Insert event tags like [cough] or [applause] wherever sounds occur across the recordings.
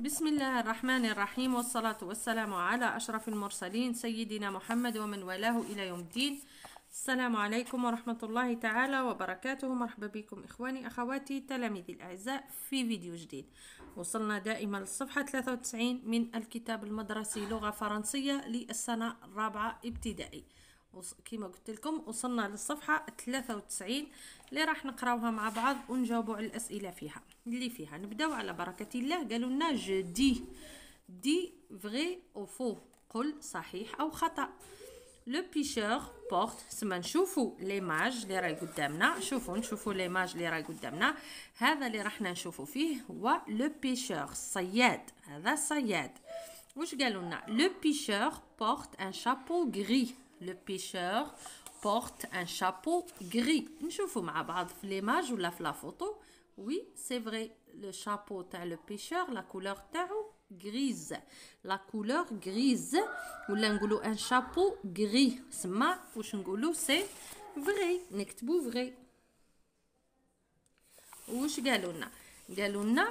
بسم الله الرحمن الرحيم والصلاة والسلام على أشرف المرسلين سيدنا محمد ومن والاه إلى يوم الدين السلام عليكم ورحمة الله تعالى وبركاته مرحبا بكم إخواني أخواتي تلاميذي الأعزاء في فيديو جديد وصلنا دائما للصفحة 93 من الكتاب المدرسي لغة فرنسية للسنة الرابعة ابتدائي كما قلت لكم وصلنا للصفحة 93 اللي راح نقراوها مع بعض ونجاوبوا على الأسئلة فيها اللي فيها نبداو على بركة الله قالوا لنا جدي دي فغي أو فو قل صحيح أو خطأ لو بيشور بورت سما نشوفوا ليماج اللي راهي قدامنا شوفوا نشوفوا ليماج اللي راهي قدامنا هذا اللي راحنا نشوفوا فيه هو لو بيشور الصياد هذا صياد واش قالوا لنا لو بيشور بورت ان شابو غري le pêcheur porte un chapeau gris. Je vous بعض l'image ou la photo. Oui, c'est vrai, le chapeau تاع le pêcheur, la couleur تاعو grise. La couleur grise Ou نقولوا un chapeau gris. سما واش c'est vrai. نكتبوا vrai. واش قالوا لنا؟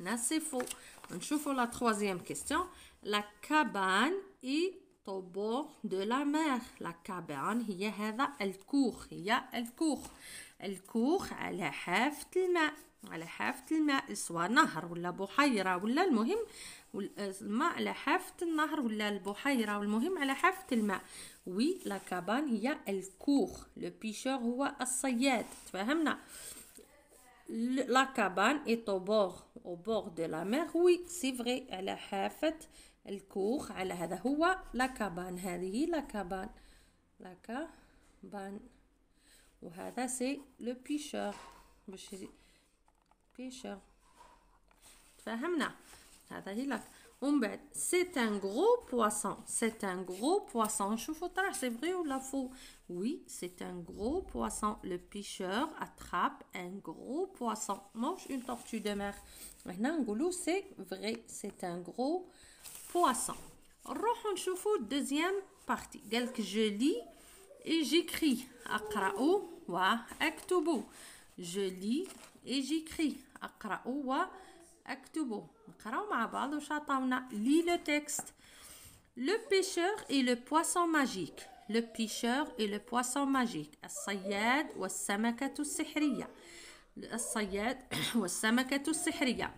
هنا سي فو نشوفو لا تخوازيام كيستيون لا كابان اي طوبور دو لا مير لا كابان هي هذا الكوخ هي الكوخ الكوخ على حافة الماء على حافة الماء سواء نهر ولا بحيرة ولا المهم الماء على حافة النهر ولا البحيرة والمهم على حافة الماء وي لا كابان هي الكوخ لو بيشور هو الصياد تفهمنا لا كابان ايت او بور او بور دو لا مير وي سي فري على حافة الكوخ على هذا هو لا كابان هذه لا كابان لا كابان وهذا سي لو بيشور باش بيشور تفاهمنا هذا هي لا c'est un gros poisson. C'est un gros poisson. Chouchoutard, c'est vrai ou la faux? Oui, c'est un gros poisson. Le pêcheur attrape un gros poisson. Mange une tortue de mer. Maintenant, Goulou, c'est vrai. C'est un gros poisson. rohan choufot, deuxième partie. quelques je lis et j'écris. ou wa, Je lis et j'écris. ou wa, اكتبوا نقراو مع بعض واش عطاونا لي لو تكست لو بيشور اي لو بواسون ماجيك لو بيشور اي لو بواسون ماجيك الصياد والسمكه السحريه الصياد والسمكه السحريه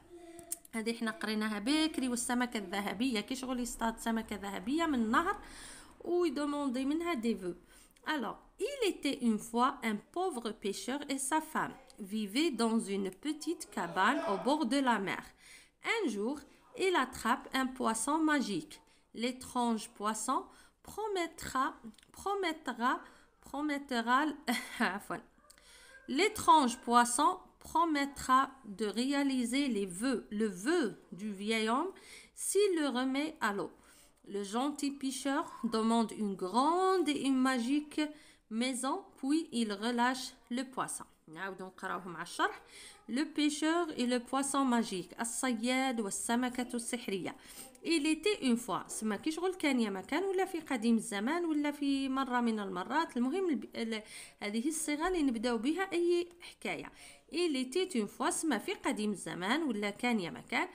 هذه احنا قريناها بكري والسمكه الذهبيه كي شغل يصطاد سمكه ذهبيه من النهر ويدوموندي منها دي فو الوغ il était une fois un pauvre pêcheur et sa femme vivait dans une petite cabane au bord de la mer. Un jour, il attrape un poisson magique. L'étrange poisson promettra, promettra, promettra, [laughs] l'étrange poisson promettra de réaliser les vœux, le vœu du vieil homme s'il le remet à l'eau. Le gentil pêcheur demande une grande et une magique maison, puis il relâche le poisson. نعاودو نقراوهم مع الشرح لو بيشور اي لو بواسون ماجيك الصياد والسمكه السحريه il تي اون فوا سما كي شغل كان يا مكان ولا في قديم الزمان ولا في مره من المرات المهم الب... ال... هذه الصيغه اللي نبداو بها اي حكايه il تي اون فوا سما في قديم الزمان ولا كان يا مكان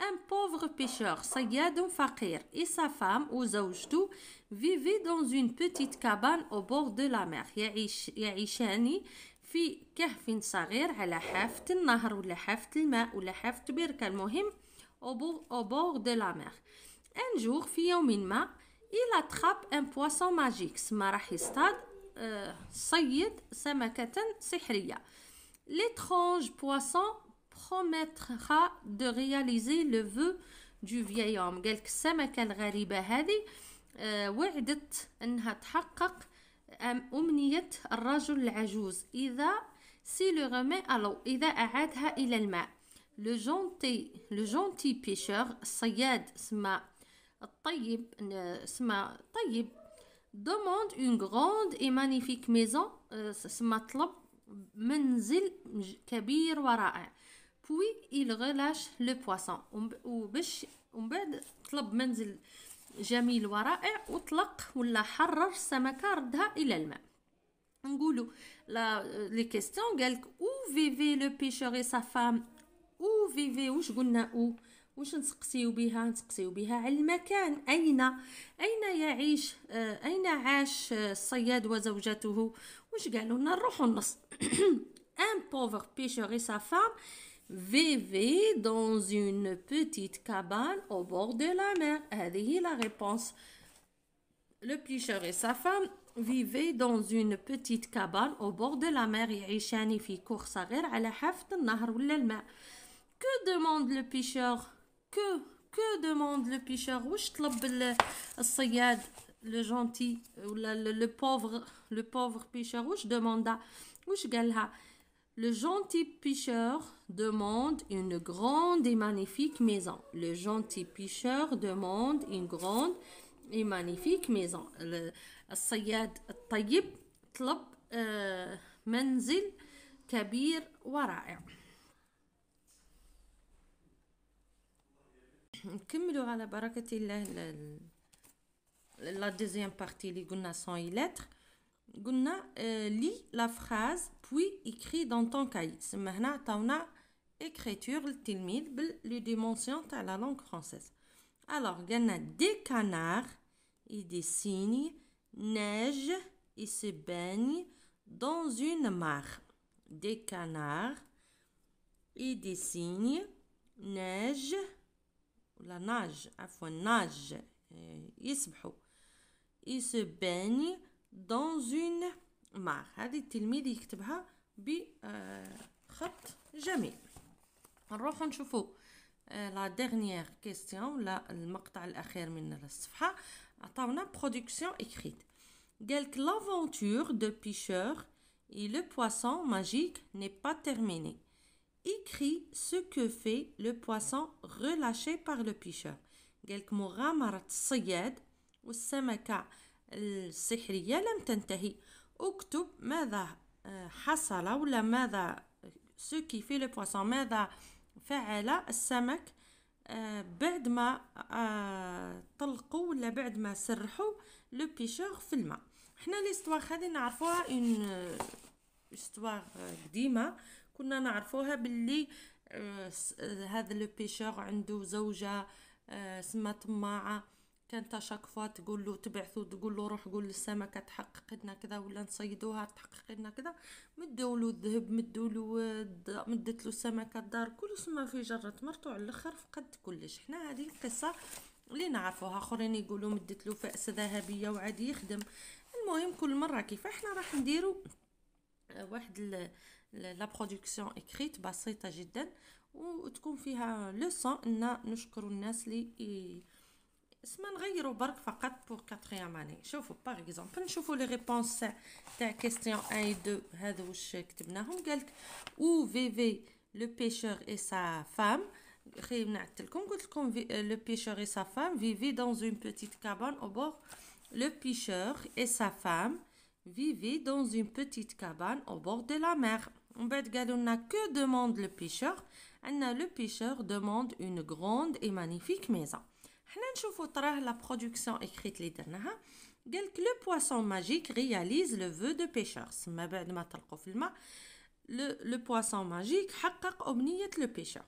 ان pauvre بيشور صياد فقير اي سا فام وزوجته فيفي دون اون بوتيت كابان او بور دو لا مير يعيش يعيشان في كهف صغير على حافة النهر ولا حافة الماء ولا حافة بركة المهم au bord de la mer. Un jour, في يوم ما, il attrape un poisson magique. سما راح يصطاد آه، صيد سمكة سحرية. L'étrange poisson promettra de réaliser le vœu du vieil homme. قالك السمكة الغريبة هذه آه، وعدت انها تحقق أمنية الرجل العجوز إذا سي لو غومي ألو إذا أعادها إلى الماء لو جونتي لو جونتي بيشور الصياد سما الطيب سما طيب دوموند اون غروند اي مانيفيك ميزون سما طلب منزل كبير ورائع بوي il relâche le poisson باش ومن بعد طلب منزل جميل ورائع وطلق ولا حرر السمكه ردها الى الماء نقولوا لا لي كيستيون قالك او فيفي لو بيشور اي سا فام او فيفي واش قلنا او واش نسقسيو بها نسقسيو بها على المكان اين اين يعيش آه، اين عاش الصياد وزوجته واش قالوا لنا نروحوا النص ان بوفر بيشور اي سا فام Vivait dans une petite cabane au bord de la mer. est la réponse. Le pêcheur et sa femme vivaient dans une petite cabane au bord de la mer. Que demande le pêcheur? Que que demande le pêcheur? le gentil ou le pauvre le pauvre pêcheur je demanda؟ وش قال le gentil pêcheur demande une grande et magnifique maison. Le gentil pêcheur demande une grande et magnifique maison. Le الصياد الطيب طلب منزل كبير ورائع. نكملوا على بركة الله لا دوزيام بارتي lettres. Gunnar lit la phrase, puis écrit dans ton cahier. Maintenant, t'as une écriture lisible, le dimension à la langue française. Alors, il des canards et des cygnes, neige, ils se baignent dans une mare. Des canards et des cygnes, neige, la nage. à fois nage. Euh, ils se baignent dans une marque, cette je est écrite avec un trait joli. On va voir la dernière question, la passage de la production écrite. Quelque l'aventure de picheur et le poisson magique n'est pas terminée. Écris ce que fait le poisson relâché par le pêcheur. Quelque magie de ou le poisson السحرية لم تنتهي اكتب ماذا آه، حصل ولا ماذا سو كي في لو ماذا فعل السمك آه، بعد ما آه، طلقوا ولا بعد ما سرحوا لو بيشور في الماء حنا ليستواغ هذه نعرفوها اون استوار قديمه كنا نعرفوها باللي هذا لو بيشور عنده زوجه سما طماعه كانت شاك فوا تقول له تبعثو تقول له روح قول للسمكة تحقق لنا كذا ولا نصيدوها تحقق لنا كذا مدوا له الذهب مدوا له مدت له السمكة الدار كل ما في جرة مرتو على الاخر فقد كلش حنا هذه القصة اللي نعرفوها اخرين يقولوا مدت له فأس ذهبية وعادي يخدم المهم كل مرة كيف احنا راح نديرو آه، واحد لا برودكسيون اكريت بسيطة جدا وتكون فيها لوسون ان نشكر الناس اللي فقط pour la quatrième année. par exemple les réponses la question 1 et 2 où vivait le pêcheur et sa femme euh, le pêcheur et sa femme vivait dans une petite cabane au bord le pêcheur et sa femme vivait dans une petite cabane au bord de la mer on que demande le pêcheur le pêcheur demande une grande et magnifique maison nous un coup la production écrite les dernières. Hein? Quelque le poisson magique réalise le vœu de pêcheur. C'est ma première le film. Le poisson magique a capturé le pêcheur.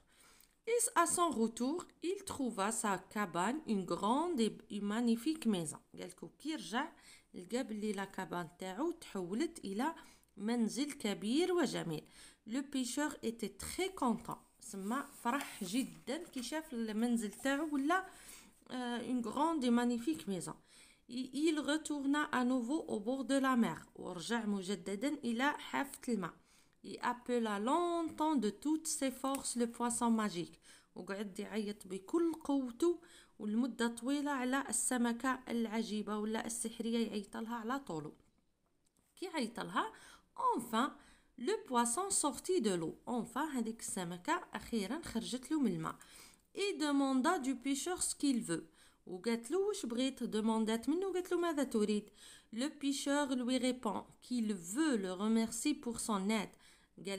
À son retour, il trouva sa cabane une grande et magnifique maison. Quand il revint, le la cabane s'est transformé en une grande et belle maison. Le pêcheur était très content. Il était très heureux de voir la maison. Euh, une grande et magnifique maison. Et il retourna à nouveau au bord de la mer. Il appela longtemps de toutes ses forces le poisson magique. وقعد يعيط بكل قوته ولمدة طويلة على السمكة العجيبة ولا السحرية يعيط لها على طولو كي عيط لها enfin le poisson sortit de l'eau enfin هذيك السمكة أخيرا خرجت له من الماء et demanda du pêcheur ce qu'il veut. Le pêcheur lui répond qu'il veut le remercier pour son aide. Et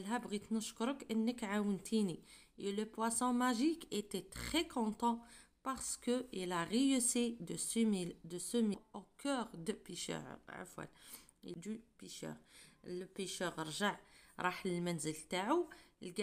le poisson magique était très content parce qu'il a réussi de semer, de semer au cœur de pêcheur. Et du pêcheur. Le pêcheur رجع راح للمنزل تاعو il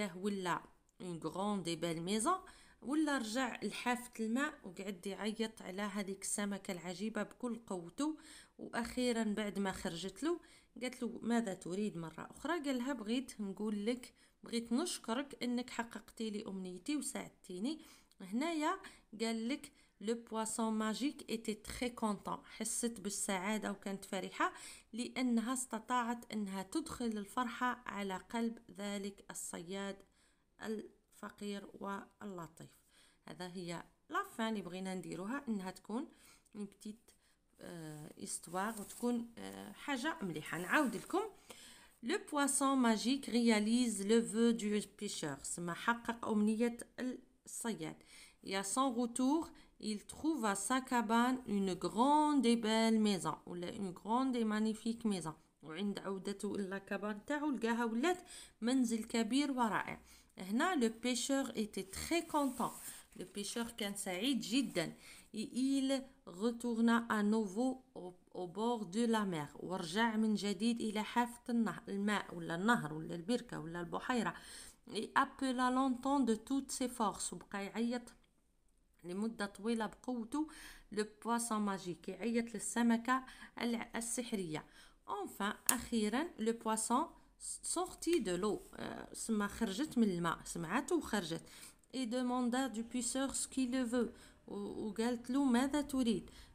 une grande et belle maison ولا رجع لحافة الماء وقعد يعيط على هذيك السمكة العجيبة بكل قوته وأخيرا بعد ما خرجت له قالت له ماذا تريد مرة أخرى قال لها بغيت نقول لك بغيت نشكرك أنك حققتي لي أمنيتي وساعدتيني هنايا قال لك لو بواسون ماجيك ايتي تري كونتون حست بالسعاده وكانت فرحه لانها استطاعت انها تدخل الفرحه على قلب ذلك الصياد الفقير واللطيف هذا هي لافان اللي بغينا نديروها انها تكون اون بتيت استوار وتكون euh, حاجه مليحه نعاود لكم لو بواسون ماجيك رياليز لو فو دو بيشور سما حقق امنيه الصياد يا سون روتور il trouve à sa cabane une grande et belle maison ولا une grande et magnifique maison وعند عودته الى كابان تاعو لقاها ولات منزل كبير ورائع le pêcheur était très content le pêcheur بيشور كان سعيد et il retourna à nouveau au, bord de la mer ورجع من جديد et appela longtemps de toutes ses forces وبقى يعيط لمده طويله بقوته لو le ماجيك يعيط le السحريه enfin le poisson poisson sorti de l'eau euh, et demanda du pêcheur ce qu'il veut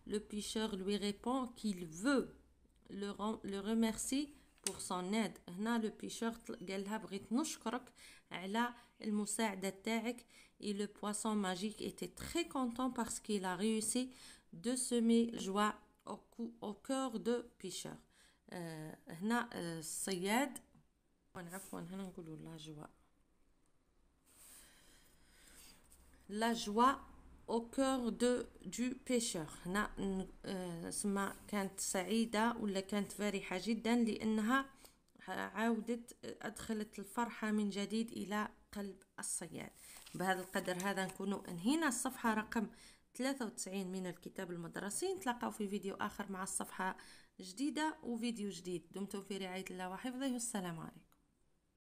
le pêcheur lui répond qu'il veut le, le remercie pour son aide هنا le pêcheur قال لها بغيت نشكرك et le poisson magique était très content parce qu'il a réussi de semer joie au, au cœur de pêcheur هنا euh, الصياد عفوا هنا نقولوا لا جوا لا جوا او كور دو دو بيشور هنا آه، سما كانت سعيده ولا كانت فرحه جدا لانها عاودت ادخلت الفرحه من جديد الى قلب الصياد بهذا القدر هذا نكون انهينا الصفحه رقم 93 من الكتاب المدرسي نتلاقاو في فيديو اخر مع الصفحه جديده وفيديو جديد دمتم في رعايه الله وحفظه والسلام عليكم